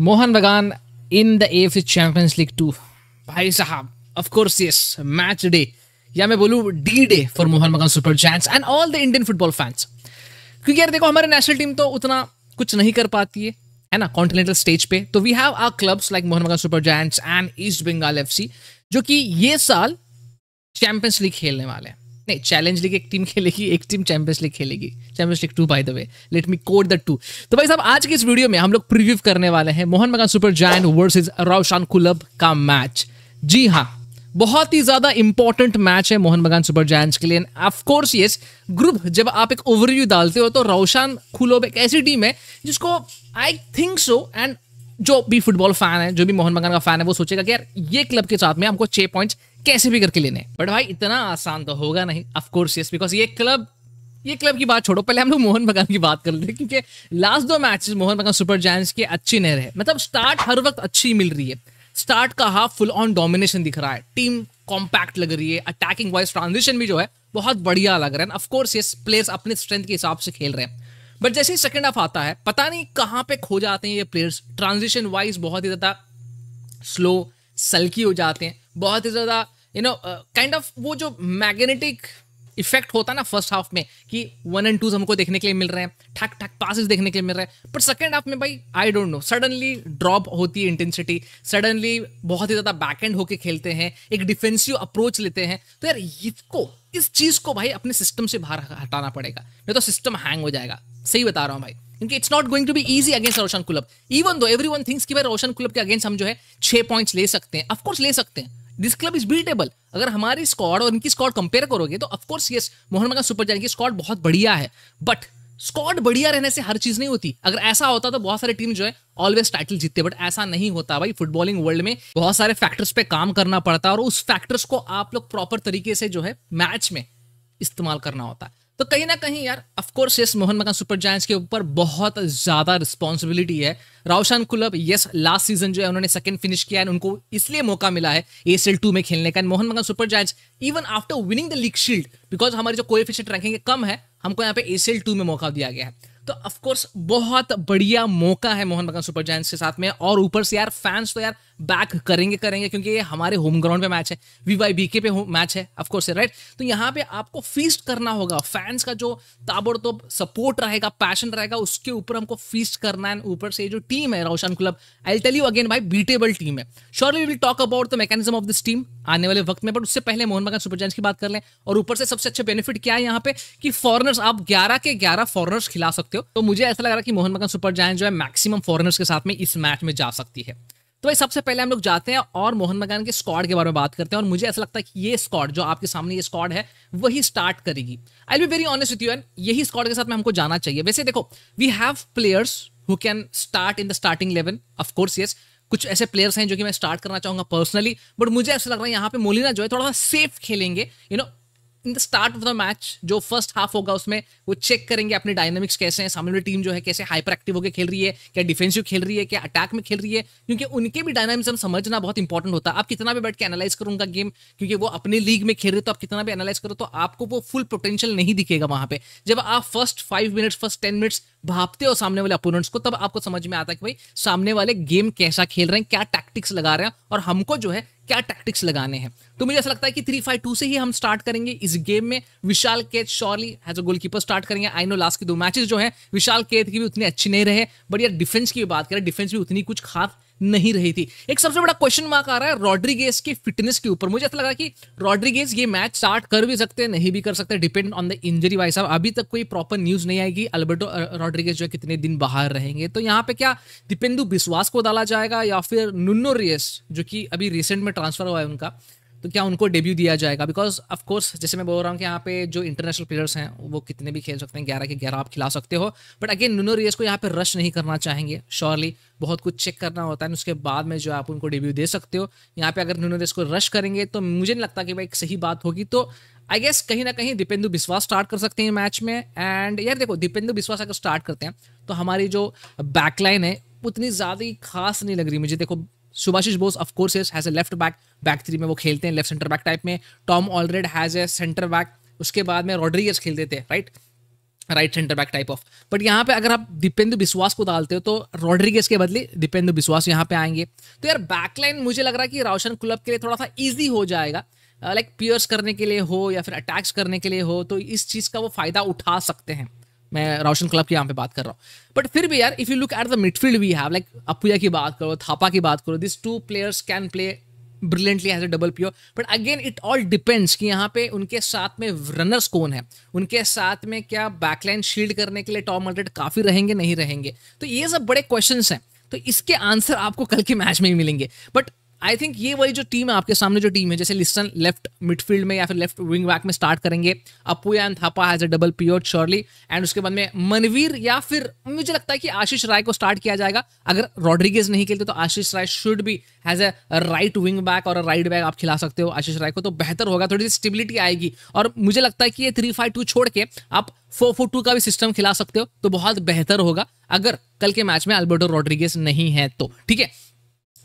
Mohan Bagan in the F Champions League two भाई साहब of course yes match day या मैं बोलूँ D day for Mohun Bagan Super Giants and all the Indian football fans क्योंकि यार देखो हमारी नेशनल टीम तो उतना कुछ नहीं कर पाती है है ना कॉन्टिनेंटल स्टेज पे तो we have our clubs like Mohun Bagan Super Giants and East Bengal F जो कि ये साल चैंपियंस लीग खेलने वाले हैं नहीं चैलेंज लीग एक टीम खेलेगी एक टीम चैंपियंस लीग खेलेगी Champions League two by the way let me code the two तो भाई साहब आज के इस वीडियो में हम लोग प्रिव्यू करने वाले हैं मोहन बगान सुपर जैन वर्सेज रावशान कुलब का मैच जी हाँ बहुत ही ज्यादा इंपॉर्टेंट मैच है मोहन बगान सुपर जायंट्स के लिए ऑफ कोर्स यस ग्रुप जब आप एक ओवरव्यू डालते हो तो रोशान खुलोब एक ऐसी टीम है जिसको आई थिंक सो एंड जो भी फुटबॉल फैन है जो भी मोहन बगान का फैन है वो सोचेगा कि यार ये क्लब के साथ में हमको छह पॉइंट्स कैसे भी करके लेने बट भाई इतना आसान तो होगा नहीं अफकोर्स यस बिकॉज ये क्लब ये क्लब की बात छोड़ो पहले हम लोग मोहन बगान की बात कर लेते हैं क्योंकि लास्ट दो मैचेस मोहन बगान सुपर जैंस के अच्छे नहीं रहे मतलब स्टार्ट हर वक्त अच्छी मिल रही है स्टार्ट का हाफ फुल ऑन डोमिनेशन दिख रहा है टीम कॉम्पैक्ट लग रही है अटैकिंग वाइज ट्रांजिशन भी जो है बहुत बढ़िया लग रहा है अफकोर्स ये प्लेयर्स अपने स्ट्रेंथ के हिसाब से खेल रहे हैं बट जैसे ही सेकेंड हाफ आता है पता नहीं कहाँ पे खो जाते हैं ये प्लेयर्स ट्रांजिशन वाइज बहुत ही ज़्यादा स्लो सल्की हो जाते हैं बहुत ही ज़्यादा यू नो काइंड ऑफ वो जो मैग्नेटिक इफेक्ट होता ना फर्स्ट हाफ में कि वन एंड टूज हमको देखने के लिए मिल रहे हैं ठक ठक पासिस देखने के लिए मिल रहे हैं बट सेकेंड हाफ में भाई I don't know suddenly drop होती है इंटेंसिटी सडनली बहुत ही ज़्यादा बैक एंड होके खेलते हैं एक डिफेंसिव अप्रोच लेते हैं तो यार इसको इस चीज़ को भाई अपने सिस्टम से बाहर हटाना पड़ेगा नहीं तो सिस्टम हैंग हो जाएगा सही बता रहा हूँ भाई क्योंकि it's not going to be easy against Ravshan Kulob even though every one things की भाई रोशन कुलब के अगेंस्ट हम जो है छह पॉइंट्स ले सकते हैं ऑफकोर्स ले सकते हैं दिस क्लब इज बीटेबल अगर हमारी स्कॉड और इनकी स्कॉड कंपेयर करोगे तो of course yes Mohun Bagan super की स्कॉड बहुत बढ़िया है बट स्कॉड बढ़िया रहने से हर चीज नहीं होती अगर ऐसा होता तो बहुत सारी टीम जो है ऑलवेज टाइटल जीतते बट ऐसा नहीं होता भाई फुटबॉलिंग वर्ल्ड में बहुत सारे फैक्टर्स पे काम करना पड़ता है और उस फैक्टर्स को आप लोग प्रॉपर तरीके से जो है मैच में इस्तेमाल करना होता है तो कहीं ना कहीं यार of course yes Mohan Bagan Super giants के ऊपर बहुत ज्यादा रिस्पॉन्सिबिलिटी है Ravshan Kulob yes last season जो है उन्होंने सेकंड फिनिश किया है उनको इसलिए मौका मिला है एसीएल टू में खेलने का Mohun Bagan Super Giants even after winning the league shield because हमारी जो कोएफिशिएंट रैंकिंग कम है हमको यहाँ पे एसीएल टू में मौका दिया गया है तो अफकोर्स बहुत बढ़िया मौका है मोहन बगान सुपर जायंट्स के साथ में और ऊपर से यार फैंस तो यार बैक करेंगे करेंगे क्योंकि ये हमारे होम ग्राउंड पे मैच है वी वाई बी के पे मैच है ऑफकोर्स राइट तो यहाँ पे आपको फीस्ट करना होगा फैंस का जो ताबड़तोब सपोर्ट रहेगा पैशन रहेगा उसके ऊपर हमको फीस्ट करना है ऊपर से जो टीम है Ravshan club I tell you again भाई बीटेबल टीम है surely will talk about the mechanism of this team आने वाले वक्त में बट उससे पहले मोहन मगन सुपर की बात कर लें और ऊपर से सबसे अच्छा बेनिफिट क्या है यहाँ पे कि फॉरनर्स आप ग्यारह के ग्यारह फॉरनर्स खिला सकते हो तो मुझे ऐसा लग रहा है कि मोहन मगन सुपर जो है मैक्सिमम फॉरनर्स के साथ में इस मैच में जा सकती है तो भाई सबसे पहले हम लोग जाते हैं और मोहन मगान के स्कॉड के बारे में बात करते हैं और मुझे ऐसा लगता है कि ये स्कॉड जो आपके सामने ये स्कॉड है वही स्टार्ट करेगी I be very honest with you and यही स्कॉड के साथ में हमको जाना चाहिए वैसे देखो we have players who can start in the starting eleven of course yes कुछ ऐसे प्लेयर्स हैं जो कि मैं स्टार्ट करना चाहूंगा पर्सनली बट मुझे ऐसा लग रहा है यहाँ पे मोलिना जो है थोड़ा सा सेफ खेलेंगे you you know know, in the start of the match जो फर्स्ट हाफ होगा उसमें वो चेक करेंगे अपने डायनामिक्स कैसे हैं सामने टीम जो है कैसे हाइपर एक्टिव होकर खेल रही है क्या डिफेंसिव खेल रही है क्या अटैक में खेल रही है क्योंकि उनके भी हम समझना बहुत इंपॉर्टेंट होता है आप कितना भी बैठ के एनालाइज करो उनका गेम क्योंकि वो अपने लीग में खेल रहे तो आप कितना भी एनालाइज करो तो आपको वो फुल पोटेंशियल नहीं दिखेगा वहां पर जब आप first five minutes first ten minutes भापते हो सामने वाले अपोनेंट्स को तब आपको समझ में आता है कि भाई सामने वाले गेम कैसा खेल रहे हैं क्या टैक्टिक्स लगा रहे हैं और हमको जो है क्या टैक्टिक्स लगाने हैं तो मुझे ऐसा लगता है कि थ्री फाइव टू से ही हम स्टार्ट करेंगे इस गेम में Vishal Kaith surely as a goalkeeper start करेंगे आई नो लास्ट के दो मैचेस जो है विशाल केत की भी उतनी अच्छी नहीं रहे बट यार डिफेंस की भी बात करें डिफेंस भी उतनी कुछ खास नहीं रही थी एक सबसे बड़ा क्वेश्चन मार्क आ रहा है रॉड्रीगेज की फिटनेस के ऊपर मुझे ऐसा लगा कि रॉड्रीगेज ये मैच स्टार्ट कर भी सकते हैं नहीं भी कर सकते depend on the injury wise साहब अभी तक कोई प्रॉपर न्यूज नहीं आएगी अल्बर्टो रॉड्रीगेज जो है कितने दिन बाहर रहेंगे तो यहाँ पे क्या दीपेंदु बिश्वास को डाला जाएगा या फिर नुन्नो रियस जो कि अभी रिसेंट में ट्रांसफर हुआ है उनका तो क्या उनको डेब्यू दिया जाएगा बिकॉज ऑफकोर्स जैसे मैं बोल रहा हूँ कि यहाँ पे जो इंटरनेशनल प्लेयर्स हैं वो कितने भी खेल सकते हैं ग्यारह के ग्यारह आप खिला सकते हो बट अगेन नूनो रियस को यहाँ पे रश नहीं करना चाहेंगे श्योरली बहुत कुछ चेक करना होता है उसके बाद में जो आप उनको डेब्यू दे सकते हो यहाँ पे अगर नूनो रियस को रश करेंगे तो मुझे नहीं लगता कि भाई एक सही बात होगी तो आई गेस कहीं ना कहीं दीपेंदु बिस्वास स्टार्ट कर सकते हैं मैच में एंड यार देखो दीपेंदु बिस्वास अगर स्टार्ट करते हैं तो हमारी जो बैकलाइन है उतनी ज़्यादा ही खास नहीं लग रही मुझे देखो Subhasish Bose of course has a left back back three में वो खेलते हैं लेफ्ट सेंटर बैक टाइप में Tom Aldred has a centre back उसके बाद में रॉड्रिगस खेलते थे right right centre back type of but यहाँ पे अगर आप दीपेंद्र विश्वास को डालते हो तो रॉड्रिगेस के बदले दीपेंद्र बिश्वास यहाँ पे आएंगे तो यार बैकलाइन मुझे लग रहा है कि रोशन क्लब के लिए थोड़ा सा ईजी हो जाएगा लाइक uh, पियर्स करने के लिए हो या फिर अटैक्स करने के लिए हो तो इस चीज़ का वो फ़ायदा उठा सकते हैं मैं रोशन क्लब की यहाँ पे बात कर रहा हूँ बट फिर भी यार if you look at the midfield we have like Apuia की बात करो थापा की बात करो this two players can play brilliantly as a double pure but again it all depends कि यहाँ पे उनके साथ में रनर्स कौन है उनके साथ में क्या बैकलाइन शील्ड करने के लिए टॉप अल्ट्रेड काफ़ी रहेंगे नहीं रहेंगे तो ये सब बड़े क्वेश्चन हैं तो इसके आंसर आपको कल के मैच में ही मिलेंगे बट आई थिंक ये वही जो टीम है आपके सामने जो टीम है जैसे लिस्टन लेफ्ट मिडफील्ड में या फिर लेफ्ट विंग बैक में स्टार्ट करेंगे Apu and Thapa as a double pivot surely and उसके बाद में मनवीर या फिर मुझे लगता है कि आशीष राय को स्टार्ट किया जाएगा अगर रॉड्रिगेज नहीं खेलते तो आशीष राय शुड भी as a right wing back और राइट बैक आप खिला सकते हो आशीष राय को तो बेहतर होगा थोड़ी सी स्टेबिलिटी आएगी और मुझे लगता है कि ये थ्री फाइव टू छोड़ के आप फोर फोर टू का भी सिस्टम खिला सकते हो तो बहुत बेहतर होगा अगर कल के मैच में अल्बर्टो रॉड्रिगेस नहीं है तो ठीक है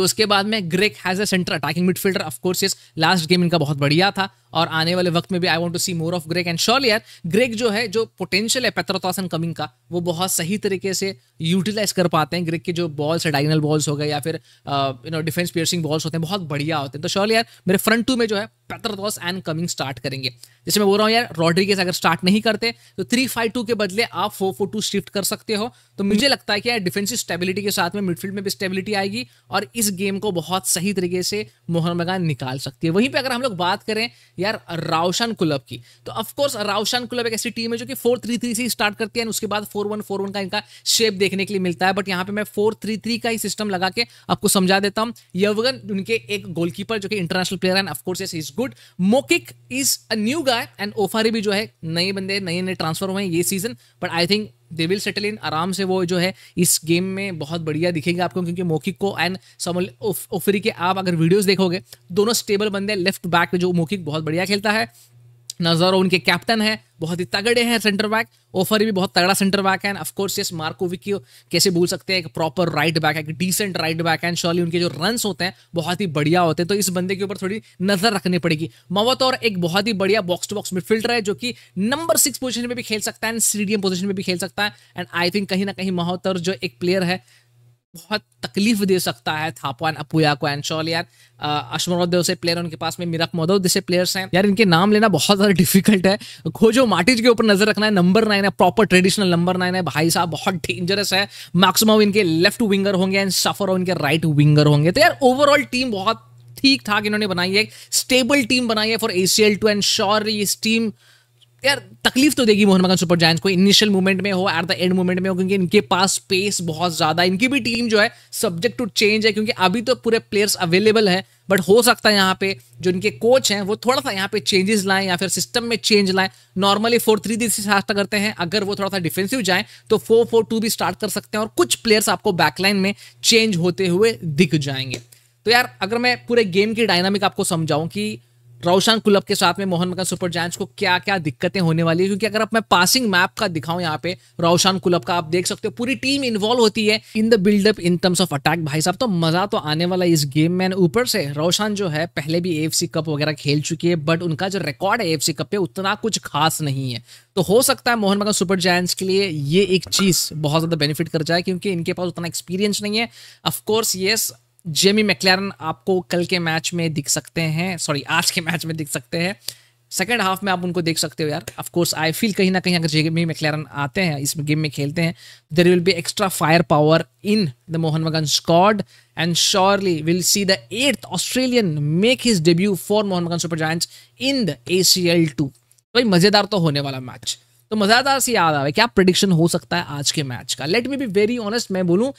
तो उसके बाद में Greg has a centre attacking midfielder of course last game इनका बहुत बढ़िया था और आने वाले वक्त में भी I want to see more of Greg and sure यार ग्रेक जो है जो पोटेंशियल है पेत्राथॉसन कमिंग का वो बहुत सही तरीके से यूटिलाइज कर पाते हैं ग्रेक के जो बॉल्स है डाइगनल बॉल्स हो गए या फिर you know defence piercing balls होते हैं बहुत बढ़िया होते हैं तो श्योर यार मेरे फ्रंट टू में जो है पेत्राथॉस एंड कमिंग स्टार्ट करेंगे जैसे मैं बोल रहा हूँ यार रॉड्रिगेज अगर स्टार्ट नहीं करते तो थ्री फाइव टू के बदले आप फोर फोर टू शिफ्ट कर सकते हो तो मुझे लगता है कि यार डिफेंसिव स्टेबिलिटी के साथ में मिडफील्ड में भी स्टेबिलिटी आएगी और इस गेम को बहुत सही तरीके से मोहन मैगान निकाल सकती है वहीं पर अगर हम लोग बात करें यार रावशन कुलब की तो ऑफकोर्स रावशन कुलब एक ऐसी टीम है जो कि फोर थ्री थ्री से स्टार्ट करती है उसके बाद फोर वन फोर वन का इनका शेप देखने के लिए मिलता है बट यहाँ पे मैं फोर थ्री थ्री का ही सिस्टम लगा के आपको समझा देता हूँ यवगन उनके एक गोलकीपर जो कि इंटरनेशनल प्लेयर है ऑफकोर्स इज गुड मोकिक is a new guy and ओफारी भी जो है नए बंदे नए नए ट्रांसफर हुए हैं ये season but I think they will settle in आराम से वो जो है इस गेम में बहुत बढ़िया दिखेंगे आपको क्योंकि मोकिक को एंड समल उफरी के आप अगर वीडियोस देखोगे दोनों स्टेबल बंदे लेफ्ट बैक पे जो मोकिक बहुत बढ़िया खेलता है नजारो उनके कैप्टन है बहुत ही तगड़े हैं सेंटर बैक ओफर भी बहुत तगड़ा सेंटर बैक है कोर्स यस मार्कोविक की कैसे भूल सकते हैं एक प्रॉपर राइट बैक है एक डिसेंट राइट बैक है शॉली उनके जो रन होते हैं बहुत ही बढ़िया होते हैं तो इस बंदे के ऊपर थोड़ी नजर रखनी पड़ेगी मवत और एक बहुत ही बढ़िया बॉक्स टू बॉक्स मिडफील्डर है जो कि नंबर सिक्स पोजिशन में भी खेल सकता है एंड सीडीएम पोजिशन में भी खेल सकता है एंड आई थिंक कहीं ना कहीं मोहतर जो एक प्लेयर है बहुत तकलीफ दे सकता है थापान अपुया को एनशॉल यार अश्मरत से प्लेयर उनके पास में मिरक मोदो जैसे प्लेयर्स हैं यार इनके नाम लेना बहुत ज़्यादा डिफिकल्ट है खोजो माटिज के ऊपर नजर रखना है नंबर नाइन है प्रॉपर ट्रेडिशनल नंबर नाइन है भाई साहब बहुत डेंजरस है मैक्सिमम इनके लेफ्ट विंगर होंगे एंड सफर इनके राइट विंगर होंगे तो यार ओवरऑल टीम बहुत ठीक ठाक इन्होंने बनाई है स्टेबल टीम बनाई है for a two and sure इस टीम यार तकलीफ तो देगी मोहन मगन सुपर जायंट्स को इनिशियल मूवमेंट में हो एट द एंड मूवमेंट में हो क्योंकि इनके पास स्पेस बहुत ज्यादा इनकी भी टीम जो है सब्जेक्ट टू चेंज है क्योंकि अभी तो पूरे प्लेयर्स अवेलेबल है बट हो सकता है यहाँ पे जो इनके कोच हैं वो थोड़ा सा यहाँ पे चेंजेस लाएं या फिर सिस्टम में चेंज लाएं नॉर्मली फोर थ्री थ्री से स्टार्ट करते हैं अगर वो थोड़ा सा डिफेंसिव जाएं तो फोर फोर टू भी स्टार्ट कर सकते हैं और कुछ प्लेयर्स आपको बैकलाइन में चेंज होते हुए दिख जाएंगे तो यार अगर मैं पूरे गेम की डायनामिक आपको समझाऊं कि रोशन कुलब के साथ में मोहन का सुपर जैंट्स को क्या क्या दिक्कतें होने वाली है क्योंकि अगर आप मैं पासिंग मैप का दिखाऊं यहाँ पे रोशन कुलब का आप देख सकते हो पूरी टीम इन्वॉल्व होती है in the buildup in terms of attack भाई साहब तो मजा तो आने वाला इस गेम में ऊपर से रोशन जो है पहले भी एफ कप वगैरह खेल चुकी है बट उनका जो रिकॉर्ड है एफ कप पे उतना कुछ खास नहीं है तो हो सकता है मोहन मगन सुपर जायंट्स के लिए ये एक चीज़ बहुत ज़्यादा बेनिफिट कर जाए क्योंकि इनके पास उतना एक्सपीरियंस नहीं है ऑफकोर्स येस जेमी मैक्लैरन आपको कल के मैच में दिख सकते हैं सॉरी आज के मैच में दिख सकते हैं सेकेंड हाफ में आप उनको देख सकते हो यार कोर्स आई फील कहीं ना कहीं अगर जेमी मैक्लैरन आते हैं इस गेम में खेलते हैं there will be extra fire power in the Mohan Bagan squad and surely will see the eighth Australian make his debut for Mohan Bagan super joy in the A C L two भाई मज़ेदार तो होने वाला मैच तो मज़ेदार से याद आ रहा है क्या प्रडिक्शन हो सकता है आज के मैच का let me be very honest मैं बोलूँ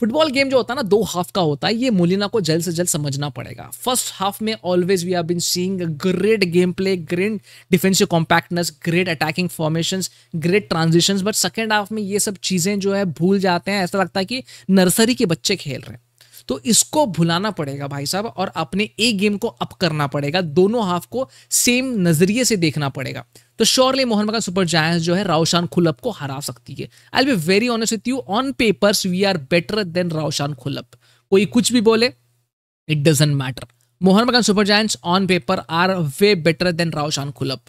फुटबॉल गेम जो होता है ना दो हाफ का होता है ये मोलिना को जल्द से जल्द समझना पड़ेगा फर्स्ट हाफ में always we are been seeing great game play great defensive compactness great attacking formations great transitions but second half में ये सब चीज़ें जो है भूल जाते हैं ऐसा लगता है कि नर्सरी के बच्चे खेल रहे हैं तो इसको भुलाना पड़ेगा भाई साहब और अपने एक गेम को अप करना पड़ेगा दोनों हाफ को सेम नज़रिए से देखना पड़ेगा तो surely Mohan Bagan super giants जो है रावशान खुलप को हरा सकती है I be very honest with you on papers we are better than Ravshan Kulob कोई कुछ भी बोले it doesn't matter Mohan Bagan super giants on paper are way better than Ravshan Kulob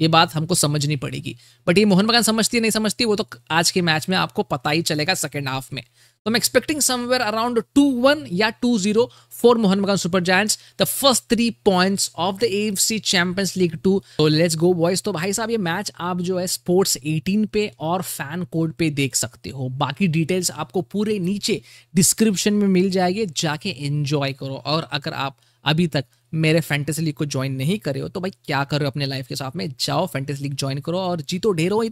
ये बात हमको समझनी पड़ेगी बट ये मोहन बगान समझती है नहीं समझती वो तो आज के मैच में आपको पता ही चलेगा सेकेंड हाफ में तो मैं expecting somewhere around two one या two zero for Mohan Mohan super giants the first three three of the F C Champions League two तो लेट्स गो बॉयज तो भाई साहब ये मैच आप जो है स्पोर्ट्स 18 पे और फैन कोड पे देख सकते हो बाकी डिटेल्स आपको पूरे नीचे डिस्क्रिप्शन में मिल जाएगी जाके एंजॉय करो और अगर आप अभी तक मेरे फैंटेसी लीग को ज्वाइन नहीं करे हो तो भाई क्या करो अपने लाइफ के साथ में जाओ फैंटेसी लीग ज्वाइन करो और जीतो ढेरो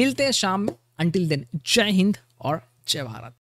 मिलते हैं शाम में अंटिल देन जय हिंद और जय भारत